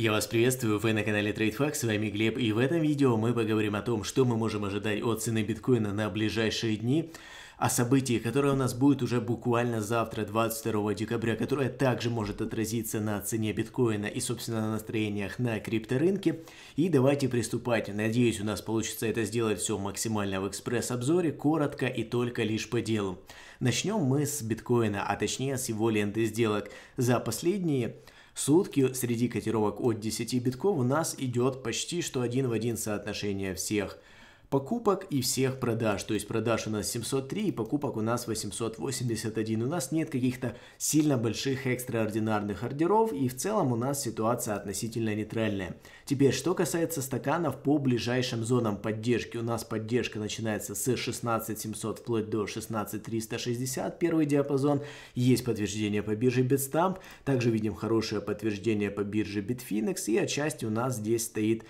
Я вас приветствую, вы на канале TradeFax, с вами Глеб, и в этом видео мы поговорим о том, что мы можем ожидать от цены биткоина на ближайшие дни, о событии, которое у нас будет уже буквально завтра, 22 декабря, которое также может отразиться на цене биткоина и, собственно, на настроениях на крипторынке. И давайте приступать. Надеюсь, у нас получится это сделать все максимально в экспресс-обзоре, коротко и только лишь по делу. Начнем мы с биткоина, а точнее с его ленты сделок. За последние сутки среди котировок от 10 битков у нас идет почти что один в один соотношение всех – покупок и всех продаж. То есть продаж у нас 703 и покупок у нас 881. У нас нет каких-то сильно больших экстраординарных ордеров и в целом у нас ситуация относительно нейтральная. Теперь, что касается стаканов по ближайшим зонам поддержки. У нас поддержка начинается с 16700 вплоть до 16360, первый диапазон. Есть подтверждение по бирже Bitstamp. Также видим хорошее подтверждение по бирже Bitfinex и отчасти у нас здесь стоит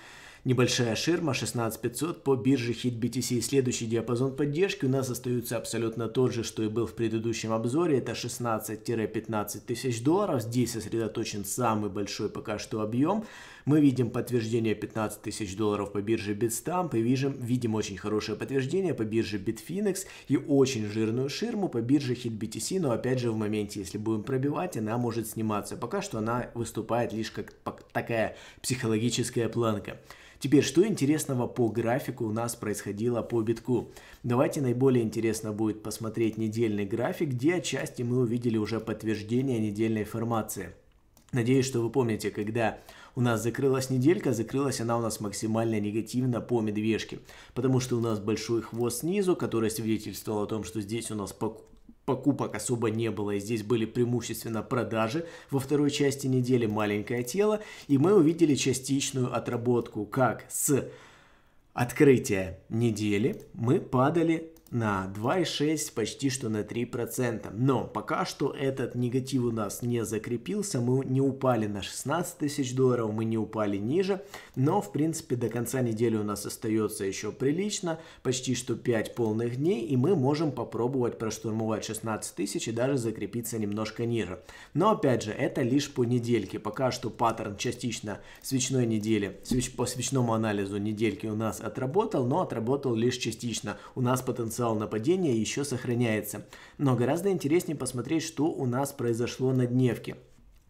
Небольшая ширма 16500 по бирже HitBTC. Следующий диапазон поддержки у нас остается абсолютно тот же, что и был в предыдущем обзоре. Это 16-15 тысяч долларов. Здесь сосредоточен самый большой пока что объем. Мы видим подтверждение 15 тысяч долларов по бирже Bitstamp и видим, видим очень хорошее подтверждение по бирже Bitfinex и очень жирную ширму по бирже HitBTC. Но опять же в моменте, если будем пробивать, она может сниматься. Пока что она выступает лишь как такая психологическая планка. Теперь, что интересного по графику у нас происходило по битку? Давайте наиболее интересно будет посмотреть недельный график, где отчасти мы увидели уже подтверждение недельной формации. Надеюсь, что вы помните, когда у нас закрылась неделька, закрылась она у нас максимально негативно по медвежке, потому что у нас большой хвост снизу, который свидетельствовал о том, что здесь у нас покупка покупок особо не было, и здесь были преимущественно продажи. Во второй части недели маленькое тело, и мы увидели частичную отработку, как с открытия недели мы падали на 2,6, почти что на 3%. Но пока что этот негатив у нас не закрепился, мы не упали на 16 тысяч долларов, мы не упали ниже, но в принципе до конца недели у нас остается еще прилично, почти что 5 полных дней, и мы можем попробовать проштурмовать 16 тысяч и даже закрепиться немножко ниже. Но опять же, это лишь по недельке, пока что паттерн частично свечной недели, свеч, по свечному анализу недельки у нас отработал, но отработал лишь частично. У нас потенциал потенциал нападения еще сохраняется. Но гораздо интереснее посмотреть, что у нас произошло на дневке.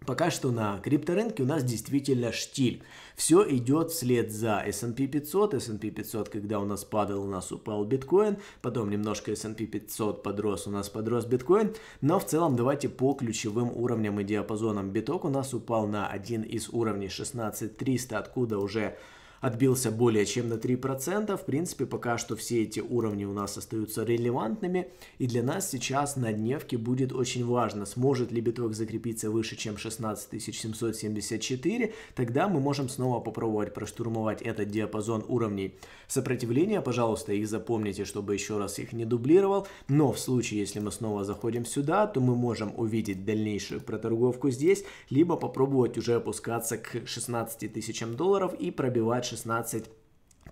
Пока что на крипторынке у нас действительно штиль. Все идет вслед за S&P 500. S&P 500, когда у нас падал, у нас упал биткоин. Потом немножко S&P 500 подрос, у нас подрос биткоин. Но в целом давайте по ключевым уровням и диапазонам. Биток у нас упал на один из уровней 16300, откуда уже отбился более чем на 3%. В принципе, пока что все эти уровни у нас остаются релевантными. И для нас сейчас на дневке будет очень важно, сможет ли биток закрепиться выше, чем 16774. Тогда мы можем снова попробовать проштурмовать этот диапазон уровней сопротивления. Пожалуйста, их запомните, чтобы еще раз их не дублировал. Но в случае, если мы снова заходим сюда, то мы можем увидеть дальнейшую проторговку здесь, либо попробовать уже опускаться к 16 тысячам долларов и пробивать 16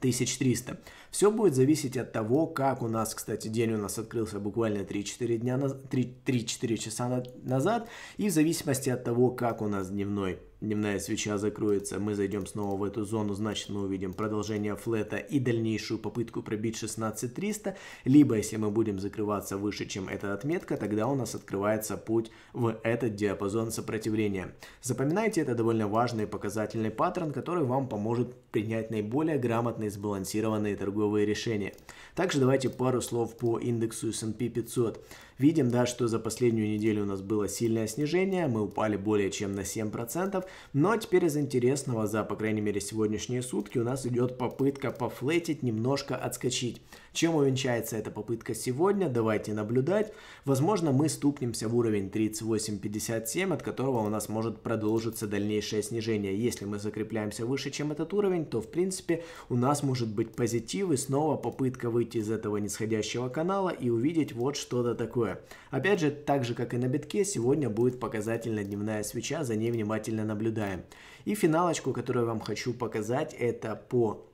1300. Все будет зависеть от того, как у нас, кстати, день у нас открылся буквально 3-4 дня, 3-4 часа назад, и в зависимости от того, как у нас дневной дневная свеча закроется, мы зайдем снова в эту зону, значит мы увидим продолжение флета и дальнейшую попытку пробить 16300, либо если мы будем закрываться выше, чем эта отметка, тогда у нас открывается путь в этот диапазон сопротивления. Запоминайте, это довольно важный показательный паттерн, который вам поможет принять наиболее грамотные сбалансированные торговые решения. Также давайте пару слов по индексу S&P 500. Видим, да, что за последнюю неделю у нас было сильное снижение, мы упали более чем на 7%, но теперь из интересного за, по крайней мере, сегодняшние сутки у нас идет попытка пофлетить, немножко отскочить. Чем увенчается эта попытка сегодня, давайте наблюдать. Возможно, мы стукнемся в уровень 38.57, от которого у нас может продолжиться дальнейшее снижение. Если мы закрепляемся выше, чем этот уровень, то, в принципе, у нас может быть позитив и снова попытка выйти из этого нисходящего канала и увидеть вот что-то такое такое. Опять же, так же как и на битке, сегодня будет показательная дневная свеча, за ней внимательно наблюдаем. И финалочку, которую я вам хочу показать, это по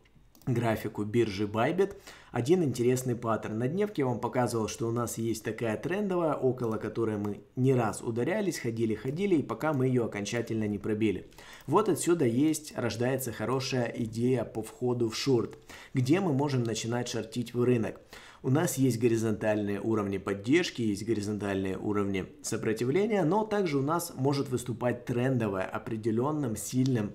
графику биржи Bybit один интересный паттерн. На дневке я вам показывал, что у нас есть такая трендовая, около которой мы не раз ударялись, ходили-ходили, и пока мы ее окончательно не пробили. Вот отсюда есть, рождается хорошая идея по входу в шорт, где мы можем начинать шортить в рынок. У нас есть горизонтальные уровни поддержки, есть горизонтальные уровни сопротивления, но также у нас может выступать трендовая определенным сильным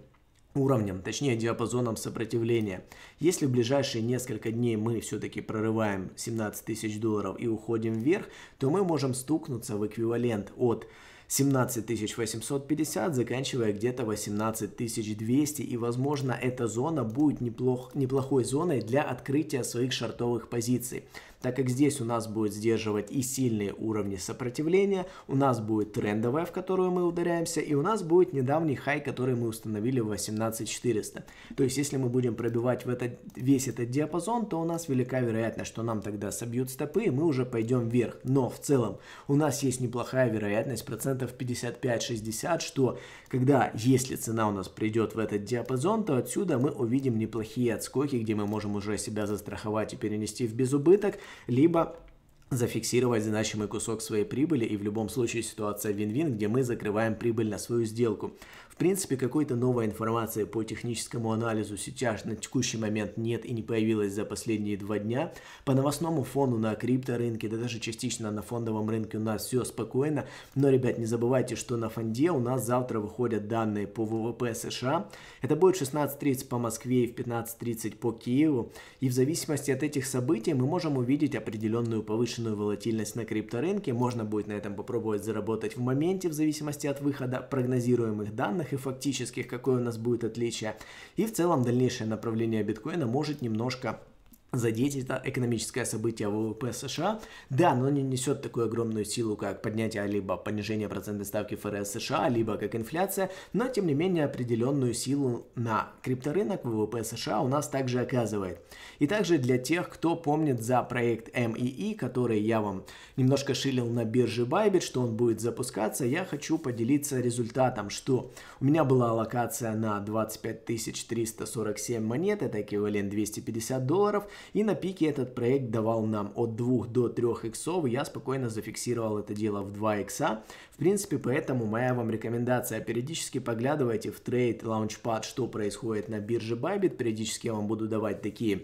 уровнем, точнее диапазоном сопротивления. Если в ближайшие несколько дней мы все-таки прорываем 17 тысяч долларов и уходим вверх, то мы можем стукнуться в эквивалент от 17 850, заканчивая где-то 18 200. И, возможно, эта зона будет неплох, неплохой зоной для открытия своих шартовых позиций так как здесь у нас будет сдерживать и сильные уровни сопротивления, у нас будет трендовая, в которую мы ударяемся, и у нас будет недавний хай, который мы установили в 18400. То есть, если мы будем пробивать в этот, весь этот диапазон, то у нас велика вероятность, что нам тогда собьют стопы, и мы уже пойдем вверх. Но в целом у нас есть неплохая вероятность, процентов 55-60, что когда, если цена у нас придет в этот диапазон, то отсюда мы увидим неплохие отскоки, где мы можем уже себя застраховать и перенести в безубыток, либо зафиксировать значимый кусок своей прибыли, и в любом случае ситуация вин-вин, где мы закрываем прибыль на свою сделку. В принципе, какой-то новой информации по техническому анализу сейчас на текущий момент нет и не появилось за последние два дня. По новостному фону на крипторынке, да даже частично на фондовом рынке у нас все спокойно. Но, ребят, не забывайте, что на фонде у нас завтра выходят данные по ВВП США. Это будет 16.30 по Москве и в 15.30 по Киеву. И в зависимости от этих событий мы можем увидеть определенную повышенную повышенную волатильность на крипторынке, можно будет на этом попробовать заработать в моменте в зависимости от выхода прогнозируемых данных и фактических, какое у нас будет отличие. И в целом дальнейшее направление биткоина может немножко задеть это экономическое событие ВВП США. Да, но не несет такую огромную силу, как поднятие либо понижение процентной ставки ФРС США, либо как инфляция, но тем не менее определенную силу на крипторынок ВВП США у нас также оказывает. И также для тех, кто помнит за проект МИИ, e e, который я вам немножко шилил на бирже Bybit, что он будет запускаться, я хочу поделиться результатом, что у меня была локация на 25 347 монет, это эквивалент 250 долларов, и на пике этот проект давал нам от 2 до 3 иксов, я спокойно зафиксировал это дело в 2 икса. В принципе, поэтому моя вам рекомендация, периодически поглядывайте в трейд Launchpad, что происходит на бирже Bybit, периодически я вам буду давать такие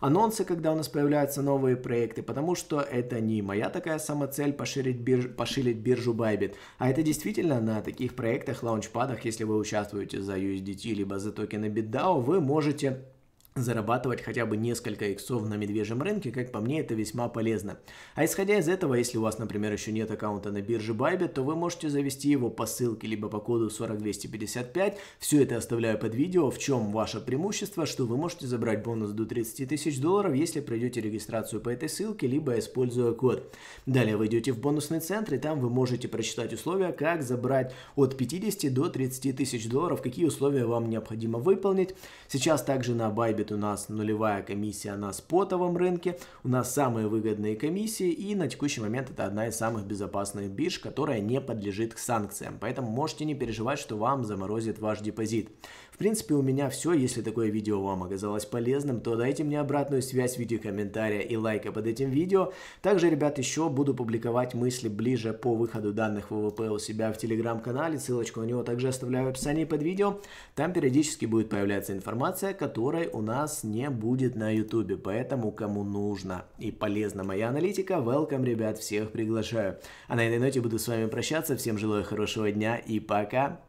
анонсы, когда у нас появляются новые проекты, потому что это не моя такая самоцель поширить, бирж, поширить биржу Bybit, а это действительно на таких проектах, лаунчпадах, если вы участвуете за USDT либо за токены BitDAO, вы можете зарабатывать хотя бы несколько иксов на медвежьем рынке, как по мне, это весьма полезно. А исходя из этого, если у вас, например, еще нет аккаунта на бирже Bybit, то вы можете завести его по ссылке либо по коду 4255. Все это оставляю под видео, в чем ваше преимущество, что вы можете забрать бонус до 30 тысяч долларов, если пройдете регистрацию по этой ссылке, либо используя код. Далее вы идете в бонусный центр, и там вы можете прочитать условия, как забрать от 50 до 30 тысяч долларов, какие условия вам необходимо выполнить. Сейчас также на Bybit работает у нас нулевая комиссия на спотовом рынке, у нас самые выгодные комиссии и на текущий момент это одна из самых безопасных бирж, которая не подлежит к санкциям, поэтому можете не переживать, что вам заморозит ваш депозит. В принципе, у меня все. Если такое видео вам оказалось полезным, то дайте мне обратную связь в виде комментария и лайка под этим видео. Также, ребят, еще буду публиковать мысли ближе по выходу данных ВВП у себя в телеграм-канале. Ссылочку на него также оставляю в описании под видео. Там периодически будет появляться информация, которой у нас нас не будет на YouTube, поэтому кому нужно и полезна моя аналитика, welcome, ребят, всех приглашаю. А на этой ноте буду с вами прощаться, всем желаю хорошего дня и пока!